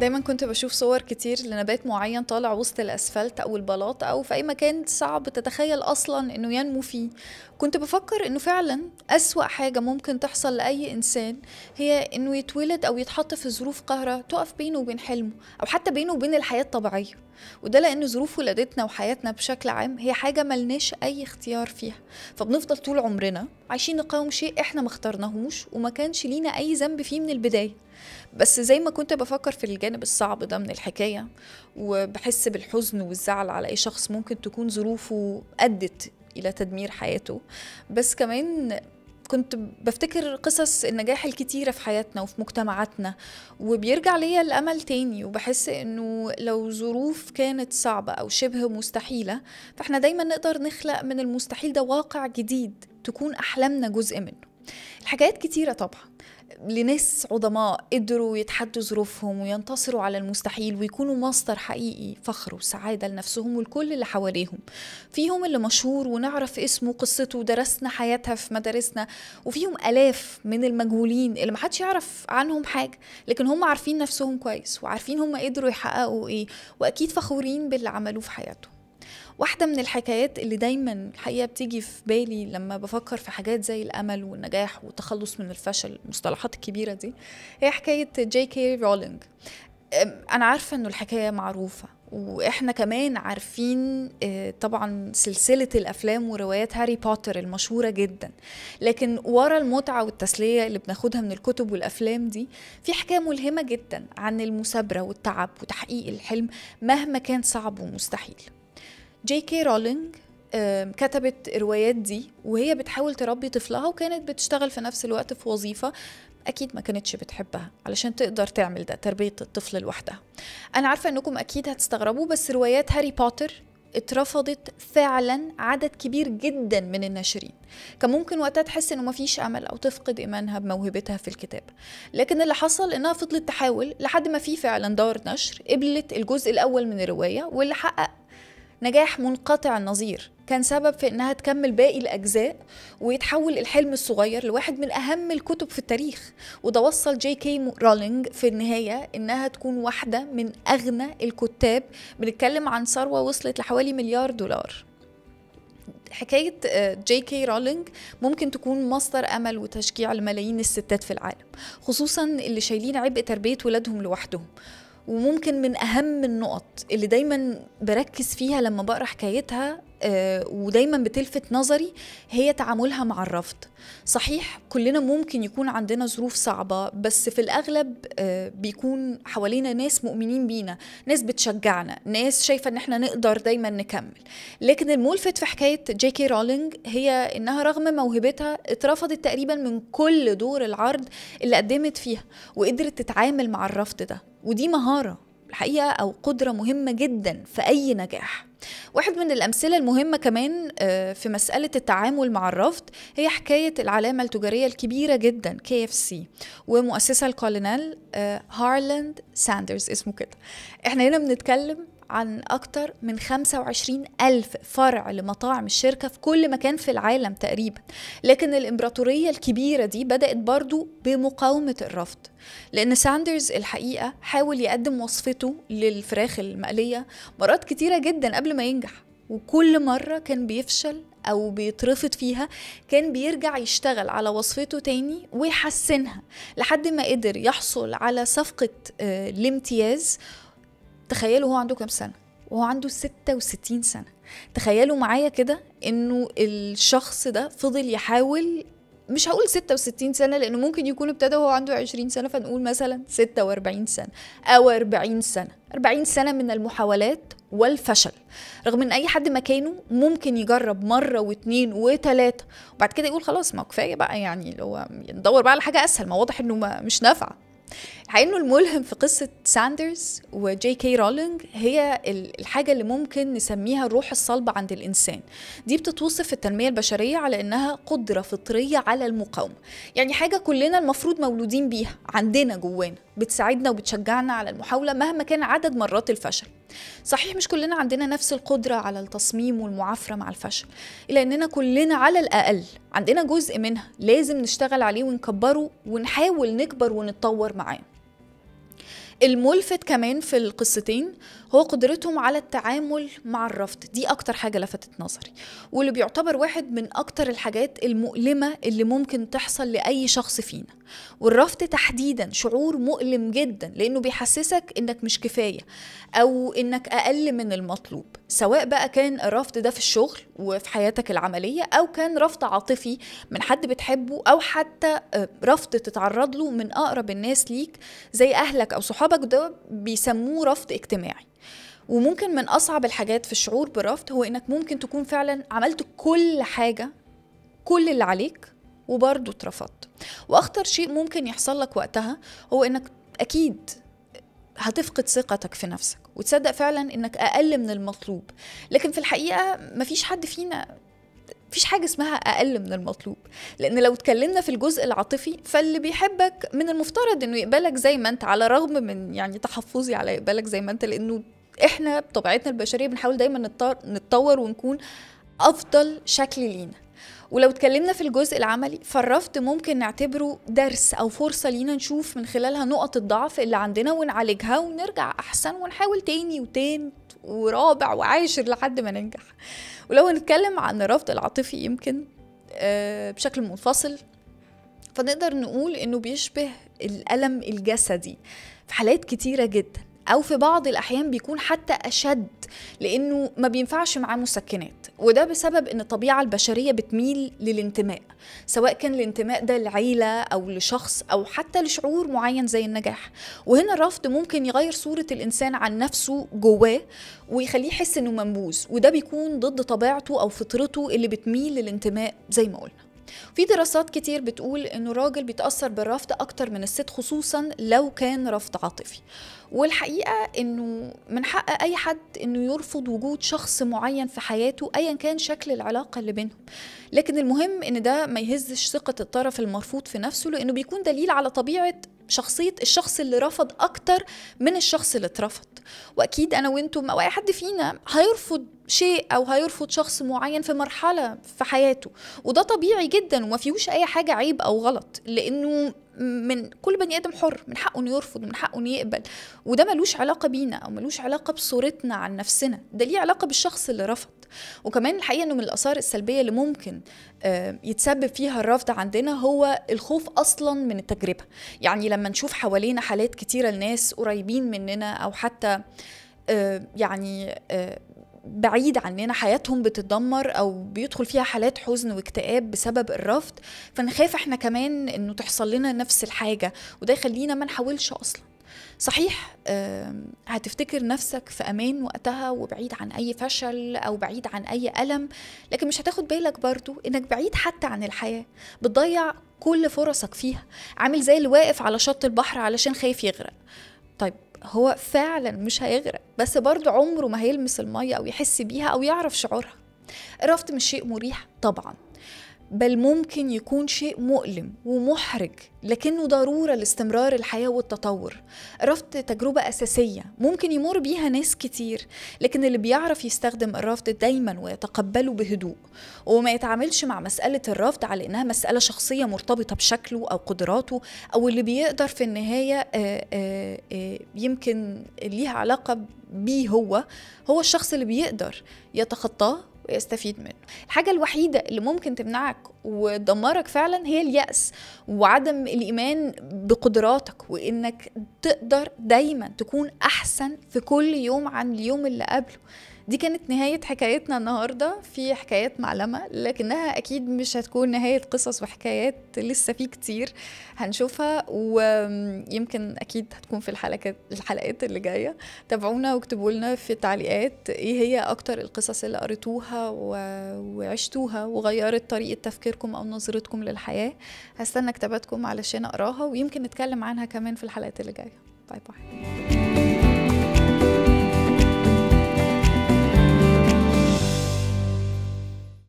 دايما كنت بشوف صور كتير لنبات معين طالع وسط الاسفلت او البلاط او في اي مكان صعب تتخيل اصلا انه ينمو فيه كنت بفكر انه فعلا اسوا حاجه ممكن تحصل لاي انسان هي انه يتولد او يتحط في ظروف قاهره تقف بينه وبين حلمه او حتى بينه وبين الحياه الطبيعيه وده لان ظروف ولادتنا وحياتنا بشكل عام هي حاجه ملناش اي اختيار فيها فبنفضل طول عمرنا عايشين نقاوم شيء احنا ما اخترناهوش وما كانش لينا اي ذنب فيه من البدايه بس زي ما كنت بفكر في الجانب الصعب ده من الحكاية وبحس بالحزن والزعل على أي شخص ممكن تكون ظروفه أدت إلى تدمير حياته بس كمان كنت بفتكر قصص النجاح الكتيرة في حياتنا وفي مجتمعاتنا وبيرجع ليا الأمل تاني وبحس إنه لو ظروف كانت صعبة أو شبه مستحيلة فإحنا دايما نقدر نخلق من المستحيل ده واقع جديد تكون أحلامنا جزء منه الحكايات كتيرة طبعا لناس عظماء قدروا يتحدوا ظروفهم وينتصروا على المستحيل ويكونوا مصدر حقيقي فخر وسعادة لنفسهم والكل اللي حواليهم فيهم اللي مشهور ونعرف اسمه قصته ودرسنا حياتها في مدارسنا وفيهم ألاف من المجهولين اللي محدش يعرف عنهم حاجة لكن هم عارفين نفسهم كويس وعارفين هم قدروا يحققوا إيه وأكيد فخورين باللي عملوه في حياتهم واحدة من الحكايات اللي دايما الحقيقة بتيجي في بالي لما بفكر في حاجات زي الأمل والنجاح والتخلص من الفشل المصطلحات الكبيرة دي هي حكاية جي كي رولينج أنا عارفة إنه الحكاية معروفة واحنا كمان عارفين آه، طبعا سلسله الافلام وروايات هاري بوتر المشهوره جدا لكن ورا المتعه والتسليه اللي بناخدها من الكتب والافلام دي في حكايه ملهمه جدا عن المثابره والتعب وتحقيق الحلم مهما كان صعب ومستحيل جي كي رولينج كتبت الروايات دي وهي بتحاول تربي طفلها وكانت بتشتغل في نفس الوقت في وظيفة أكيد ما كانتش بتحبها علشان تقدر تعمل ده تربية الطفل لوحدها أنا عارفة أنكم أكيد هتستغربوا بس روايات هاري بوتر اترفضت فعلا عدد كبير جدا من الناشرين كان ممكن وقتها تحس انه مفيش امل او تفقد ايمانها بموهبتها في الكتابه لكن اللي حصل انها فضلت تحاول لحد ما في فعلا دار نشر قبلت الجزء الاول من الروايه واللي حقق نجاح منقطع النظير كان سبب في انها تكمل باقي الاجزاء ويتحول الحلم الصغير لواحد من اهم الكتب في التاريخ وده وصل جي كي رولينج في النهايه انها تكون واحده من اغنى الكتاب بنتكلم عن ثروه وصلت لحوالي مليار دولار حكاية آه، جي كي رولينج ممكن تكون مصدر أمل وتشجيع لملايين الستات في العالم خصوصا اللي شايلين عبء تربية ولادهم لوحدهم وممكن من أهم النقط اللي دايما بركز فيها لما بقرا حكايتها آه، ودايما بتلفت نظري هي تعاملها مع الرفض صحيح كلنا ممكن يكون عندنا ظروف صعبة بس في الأغلب آه، بيكون حوالينا ناس مؤمنين بينا ناس بتشجعنا ناس شايفة إن احنا نقدر دايما نكمل لكن الملفت في حكاية جي كي رولينج هي إنها رغم موهبتها اترفضت تقريبا من كل دور العرض اللي قدمت فيها وقدرت تتعامل مع الرفض ده ودي مهارة الحقيقه او قدره مهمه جدا في اي نجاح واحد من الأمثلة المهمة كمان آه، في مسألة التعامل مع الرفض هي حكاية العلامة التجارية الكبيرة جدا KFC ومؤسسها الكولونيل آه، هارلاند ساندرز اسمه كده احنا هنا بنتكلم عن أكتر من 25 ألف فرع لمطاعم الشركة في كل مكان في العالم تقريبا لكن الإمبراطورية الكبيرة دي بدأت برضو بمقاومة الرفض لأن ساندرز الحقيقة حاول يقدم وصفته للفراخ المقلية مرات كتيرة جدا قبل ما ينجح وكل مرة كان بيفشل أو بيترفض فيها كان بيرجع يشتغل على وصفته تاني ويحسنها لحد ما قدر يحصل على صفقة آه، الامتياز تخيلوا هو عنده كام سنه وهو عنده 66 سنه تخيلوا معايا كده انه الشخص ده فضل يحاول مش هقول 66 سنه لانه ممكن يكون ابتدى وهو عنده 20 سنه فنقول مثلا 46 سنه او 40 سنه 40 سنه من المحاولات والفشل رغم ان اي حد مكانه ممكن يجرب مره واتنين وتلاته وبعد كده يقول خلاص ما كفايه بقى يعني اللي هو ندور بقى على حاجه اسهل ما واضح انه ما مش نافعه انه الملهم في قصه ساندرز وجي كي رولينج هي الحاجه اللي ممكن نسميها الروح الصلبه عند الانسان دي بتتوصف في التنميه البشريه على انها قدره فطريه على المقاومه يعني حاجه كلنا المفروض مولودين بيها عندنا جوانا بتساعدنا وبتشجعنا على المحاوله مهما كان عدد مرات الفشل صحيح مش كلنا عندنا نفس القدرة على التصميم والمعافرة مع الفشل إلا أننا كلنا على الأقل عندنا جزء منها لازم نشتغل عليه ونكبره ونحاول نكبر ونتطور معاه الملفت كمان في القصتين هو قدرتهم على التعامل مع الرفض دي اكتر حاجه لفتت نظري واللي بيعتبر واحد من اكتر الحاجات المؤلمه اللي ممكن تحصل لاي شخص فينا والرفض تحديدا شعور مؤلم جدا لانه بيحسسك انك مش كفايه او انك اقل من المطلوب سواء بقى كان الرفض ده في الشغل وفي حياتك العمليه او كان رفض عاطفي من حد بتحبه او حتى آه، رفض تتعرض له من اقرب الناس ليك زي اهلك او صحابك ده بيسموه رفض اجتماعي وممكن من اصعب الحاجات في الشعور برفض هو انك ممكن تكون فعلا عملت كل حاجه كل اللي عليك وبرضه اترفضت واخطر شيء ممكن يحصل لك وقتها هو انك اكيد هتفقد ثقتك في نفسك وتصدق فعلا انك اقل من المطلوب لكن في الحقيقه مفيش حد فينا مفيش حاجة اسمها أقل من المطلوب لأن لو اتكلمنا في الجزء العاطفي فاللي بيحبك من المفترض إنه يقبلك زي ما أنت على الرغم من يعني تحفظي على يقبلك زي ما أنت لأنه احنا بطبيعتنا البشريه بنحاول دايما نتطور ونكون افضل شكل لينا ولو اتكلمنا في الجزء العملي فالرفض ممكن نعتبره درس او فرصه لينا نشوف من خلالها نقط الضعف اللي عندنا ونعالجها ونرجع احسن ونحاول تاني وتالت ورابع وعاشر لحد ما ننجح ولو هنتكلم عن الرفض العاطفي يمكن آه، بشكل منفصل فنقدر نقول انه بيشبه الالم الجسدي في حالات كتيره جدا او في بعض الاحيان بيكون حتى اشد لانه ما بينفعش معاه مسكنات وده بسبب ان الطبيعه البشريه بتميل للانتماء سواء كان الانتماء ده لعيله او لشخص او حتى لشعور معين زي النجاح وهنا الرفض ممكن يغير صوره الانسان عن نفسه جواه ويخليه يحس انه منبوذ وده بيكون ضد طبيعته او فطرته اللي بتميل للانتماء زي ما قلنا في دراسات كتير بتقول انه الراجل بيتاثر بالرفض اكتر من الست خصوصا لو كان رفض عاطفي والحقيقه انه من حق اي حد انه يرفض وجود شخص معين في حياته ايا كان شكل العلاقه اللي بينهم لكن المهم ان ده ما يهزش ثقه الطرف المرفوض في نفسه لانه بيكون دليل على طبيعه شخصيه الشخص اللي رفض اكتر من الشخص اللي اترفض واكيد انا وانتم او اي حد فينا هيرفض شيء او هيرفض شخص معين في مرحله في حياته وده طبيعي جدا وما فيهوش اي حاجه عيب او غلط لانه من كل بني ادم حر من حقه انه يرفض من حقه انه يقبل وده ملوش علاقه بينا او ملوش علاقه بصورتنا عن نفسنا ده ليه علاقه بالشخص اللي رفض وكمان الحقيقه انه من الاثار السلبيه اللي ممكن آه، يتسبب فيها الرفض عندنا هو الخوف اصلا من التجربه يعني لما نشوف حوالينا حالات كتيره لناس قريبين مننا او حتى آه، يعني آه، بعيد عننا حياتهم بتتدمر او بيدخل فيها حالات حزن واكتئاب بسبب الرفض فنخاف احنا كمان انه تحصل لنا نفس الحاجه وده يخلينا ما نحاولش اصلا صحيح هتفتكر نفسك في امان وقتها وبعيد عن اي فشل او بعيد عن اي الم لكن مش هتاخد بالك برضو انك بعيد حتى عن الحياه بتضيع كل فرصك فيها عامل زي اللي واقف على شط البحر علشان خايف يغرق طيب هو فعلا مش هيغرق بس برضه عمره ما هيلمس المية أو يحس بيها أو يعرف شعورها الرفض مش شيء مريح طبعا بل ممكن يكون شيء مؤلم ومحرج لكنه ضروره لاستمرار الحياه والتطور الرفض تجربه اساسيه ممكن يمر بيها ناس كتير لكن اللي بيعرف يستخدم الرفض دايما ويتقبله بهدوء وما يتعاملش مع مساله الرفض على انها مساله شخصيه مرتبطه بشكله او قدراته او اللي بيقدر في النهايه آه، آه، آه، يمكن ليها علاقه بيه هو هو الشخص اللي بيقدر يتخطاه ويستفيد منه الحاجة الوحيدة اللي ممكن تمنعك وتدمرك فعلا هي اليأس وعدم الإيمان بقدراتك وإنك تقدر دايما تكون أحسن في كل يوم عن اليوم اللي قبله دي كانت نهاية حكايتنا النهاردة في حكايات معلمة لكنها أكيد مش هتكون نهاية قصص وحكايات لسه في كتير هنشوفها ويمكن أكيد هتكون في الحلقات الحلقات اللي جاية تابعونا واكتبوا لنا في التعليقات إيه هي أكتر القصص اللي قريتوها وعشتوها وغيرت طريقة تفكيركم أو نظرتكم للحياة هستنى كتاباتكم علشان أقراها ويمكن نتكلم عنها كمان في الحلقات اللي جاية باي باي